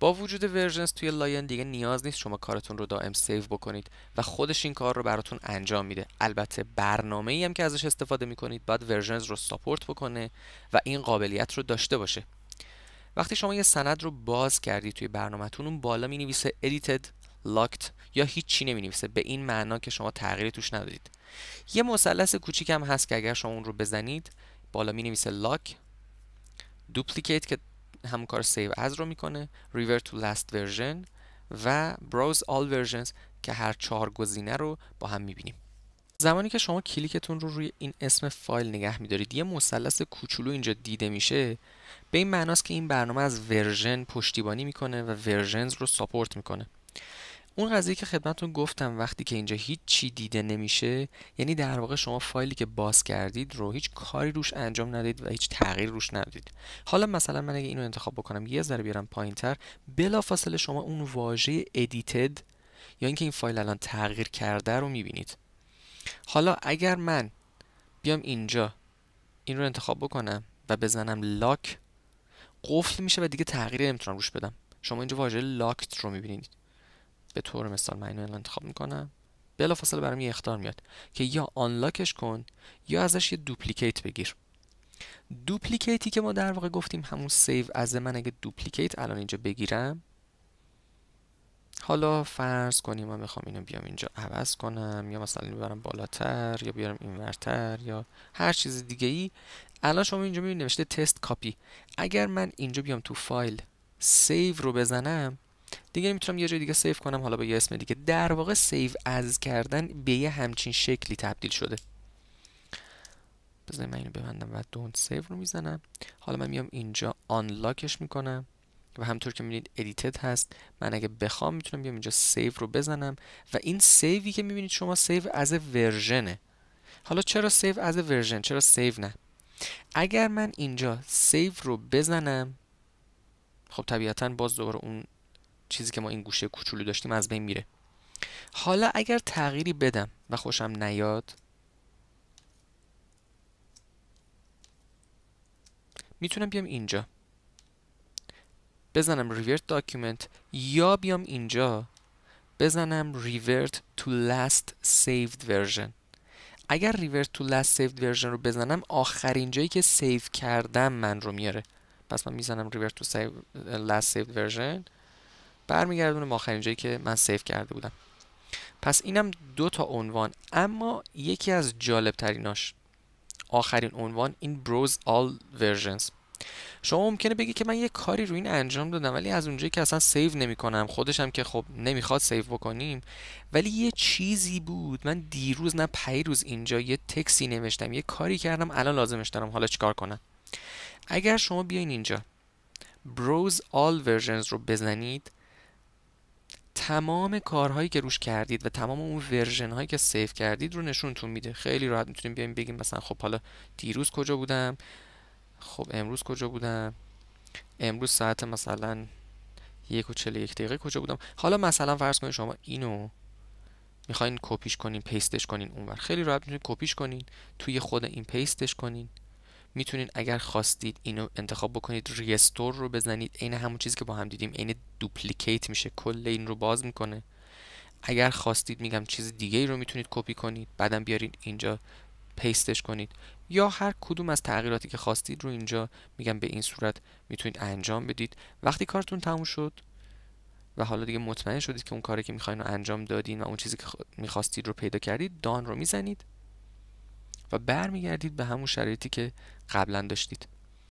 با وجود ورژنز توی لاین دیگه نیاز نیست شما کارتون رو دائم سیو بکنید و خودش این کار رو براتون انجام میده البته برنامه ای هم که ازش استفاده میکنید باید ورژنز رو ساپورت بکنه و این قابلیت رو داشته باشه وقتی شما یه سند رو باز کردید توی برنامهتون اون بالا می نویسه edited locked یا هیچی نمی نویسه به این معنا که شما تغییری توش ندادید یه مثلث کوچیک هست که اگر شما اون رو بزنید بالا می نویسه لاک دوپلیکیت که همون کار سیو از رو میکنه ریور تو لاست ورژن و براوز آل ورژنز که هر چهار گزینه رو با هم میبینیم زمانی که شما کلیکتون رو روی این اسم فایل نگه میدارید یه مثلث کوچولو اینجا دیده میشه به این معناست که این برنامه از ورژن پشتیبانی میکنه و ورژنز رو ساپورت میکنه اون قضیه که خدمتون گفتم وقتی که اینجا هیچ چی دیده نمیشه یعنی در واقع شما فایلی که باز کردید رو هیچ کاری روش انجام ندید و هیچ تغییر روش ندید حالا مثلا من اگه اینو انتخاب بکنم یه ذره بیارم پایینتر فاصله شما اون واژه ادیتد یا اینکه این فایل الان تغییر کرده رو میبینید حالا اگر من بیام اینجا این رو انتخاب بکنم و بزنم لاک قفل میشه و دیگه تغییر نمیتونم روش بدم شما اینجا واژه لاکت رو میبینید به طور مثال من اینو انتخاب میکنم بلافاصله برام یه اختار میاد که یا آنلاکش کن یا ازش یه دوپلیکیت بگیر دوپلیکیتی که ما در واقع گفتیم همون سیو از من اگه دوپلیکیت الان اینجا بگیرم حالا فرض کنیم ما میخوام اینو بیام اینجا عوض کنم یا مثلا ببرم بالاتر یا بیارم اینورتر یا هر چیز دیگه ای الان شما اینجا میبینید نوشته تست کاپی اگر من اینجا بیام تو فایل سیو رو بزنم دیگه میتونم یه جای دیگه سیو کنم حالا با یه اسم دیگه در واقع سیو از کردن به یه همچین شکلی تبدیل شده بذاریم من اینو ببندم و دونت سیو رو میزنم حالا من میام اینجا آنلاکش میکنم و همطور که میبینید ادیتد هست من اگه بخوام میتونم بیام اینجا سیو رو بزنم و این سیوی که میبینید شما سیو از ورژنه حالا چرا سیو از ورژن چرا سیو نه اگر من اینجا سیو رو بزنم خب طبیعتا باز دوباره اون چیزی که ما این گوشه کوچولو داشتیم از بین میره حالا اگر تغییری بدم و خوشم نیاد میتونم بیام اینجا بزنم revert document یا بیام اینجا بزنم revert to last saved version اگر revert to last saved version رو بزنم آخرین جایی که سیو کردم من رو میاره پس من میزنم revert to last saved version برمیگردونم آخرین جایی که من سیف کرده بودم پس اینم دو تا عنوان اما یکی از جالب تریناش آخرین عنوان این بروز آل ورژنز شما ممکنه بگی که من یه کاری روی این انجام دادم ولی از اونجایی که اصلا سیو نمیکنم خودشم که خب نمیخواد سیو بکنیم ولی یه چیزی بود من دیروز نه روز اینجا یه تکسی نوشتم یه کاری کردم الان لازمش دارم حالا چیکار کنم اگر شما بیاین اینجا بروز آل ورژنز رو بزنید تمام کارهایی که روش کردید و تمام اون ورژن هایی که سیو کردید رو نشونتون میده خیلی راحت میتونیم بیایم بگیم مثلا خب حالا دیروز کجا بودم خب امروز کجا بودم امروز ساعت مثلا یک و چل یک دقیقه کجا بودم حالا مثلا فرض کنید شما اینو میخواین کپیش کنین پیستش کنین اونور خیلی راحت میتونین کپیش کنین توی خود این پیستش کنین میتونید اگر خواستید اینو انتخاب بکنید ریستور رو بزنید عین همون چیزی که با هم دیدیم عین دوپلیکیت میشه کل این رو باز میکنه اگر خواستید میگم چیز دیگه ای رو میتونید کپی کنید بعدم بیارید اینجا پیستش کنید یا هر کدوم از تغییراتی که خواستید رو اینجا میگم به این صورت میتونید انجام بدید وقتی کارتون تموم شد و حالا دیگه مطمئن شدید که اون کاری که میخواین رو انجام دادین و اون چیزی که میخواستید رو پیدا کردید دان رو میزنید و برمیگردید به همون شرایطی که قبلا داشتید